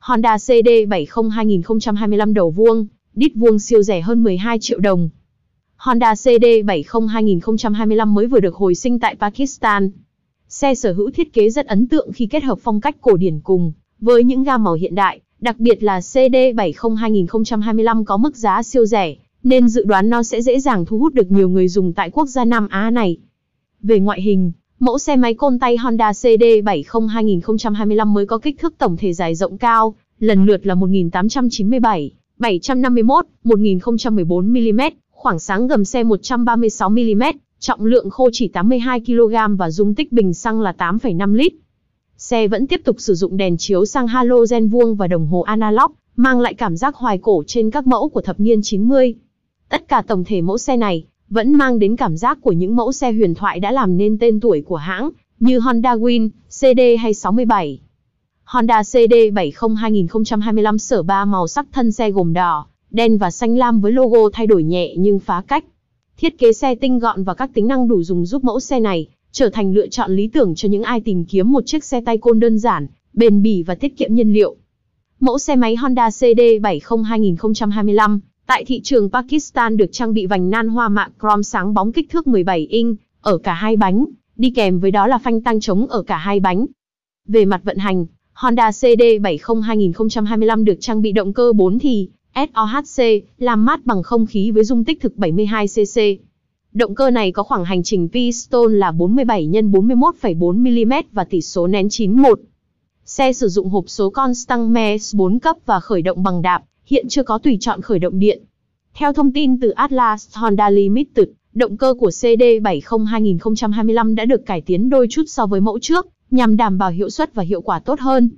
Honda CD70 2025 đầu vuông, đít vuông siêu rẻ hơn 12 triệu đồng. Honda CD70 2025 mới vừa được hồi sinh tại Pakistan. Xe sở hữu thiết kế rất ấn tượng khi kết hợp phong cách cổ điển cùng với những gam màu hiện đại, đặc biệt là CD70 2025 có mức giá siêu rẻ, nên dự đoán nó sẽ dễ dàng thu hút được nhiều người dùng tại quốc gia Nam Á này. Về ngoại hình, mẫu xe máy côn tay Honda CD70 2025 mới có kích thước tổng thể dài rộng cao, lần lượt là 1897, 751, 1014 mm, khoảng sáng gầm xe 136 mm, trọng lượng khô chỉ 82 kg và dung tích bình xăng là 8,5 lít. Xe vẫn tiếp tục sử dụng đèn chiếu sang halogen vuông và đồng hồ analog, mang lại cảm giác hoài cổ trên các mẫu của thập niên 90. Tất cả tổng thể mẫu xe này vẫn mang đến cảm giác của những mẫu xe huyền thoại đã làm nên tên tuổi của hãng như Honda Win, CD hay 67. Honda CD70 2025 sở ba màu sắc thân xe gồm đỏ, đen và xanh lam với logo thay đổi nhẹ nhưng phá cách. Thiết kế xe tinh gọn và các tính năng đủ dùng giúp mẫu xe này trở thành lựa chọn lý tưởng cho những ai tìm kiếm một chiếc xe tay côn đơn giản, bền bỉ và tiết kiệm nhiên liệu. Mẫu xe máy Honda CD70 2025 Tại thị trường Pakistan được trang bị vành nan hoa mạ chrome sáng bóng kích thước 17 inch ở cả hai bánh, đi kèm với đó là phanh tăng chống ở cả hai bánh. Về mặt vận hành, Honda CD70 2025 được trang bị động cơ 4 thì SOHC làm mát bằng không khí với dung tích thực 72cc. Động cơ này có khoảng hành trình piston là 47 x 41,4 mm và tỷ số nén 91. Xe sử dụng hộp số Constant Constantmes 4 cấp và khởi động bằng đạp hiện chưa có tùy chọn khởi động điện. Theo thông tin từ Atlas Honda Limited, động cơ của CD70 2025 đã được cải tiến đôi chút so với mẫu trước, nhằm đảm bảo hiệu suất và hiệu quả tốt hơn.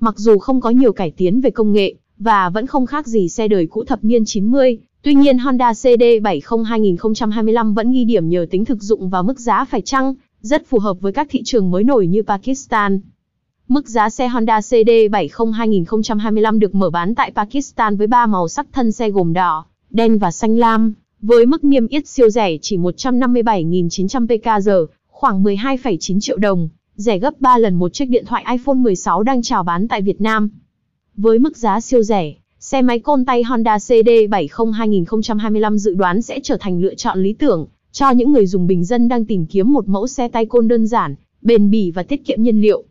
Mặc dù không có nhiều cải tiến về công nghệ, và vẫn không khác gì xe đời cũ thập niên 90, tuy nhiên Honda CD70 2025 vẫn ghi điểm nhờ tính thực dụng và mức giá phải chăng, rất phù hợp với các thị trường mới nổi như Pakistan. Mức giá xe Honda CD70 2025 được mở bán tại Pakistan với ba màu sắc thân xe gồm đỏ, đen và xanh lam, với mức niêm yết siêu rẻ chỉ 157.900 pkg, khoảng 12,9 triệu đồng, rẻ gấp 3 lần một chiếc điện thoại iPhone 16 đang chào bán tại Việt Nam. Với mức giá siêu rẻ, xe máy côn tay Honda CD70 2025 dự đoán sẽ trở thành lựa chọn lý tưởng cho những người dùng bình dân đang tìm kiếm một mẫu xe tay côn đơn giản, bền bỉ và tiết kiệm nhiên liệu.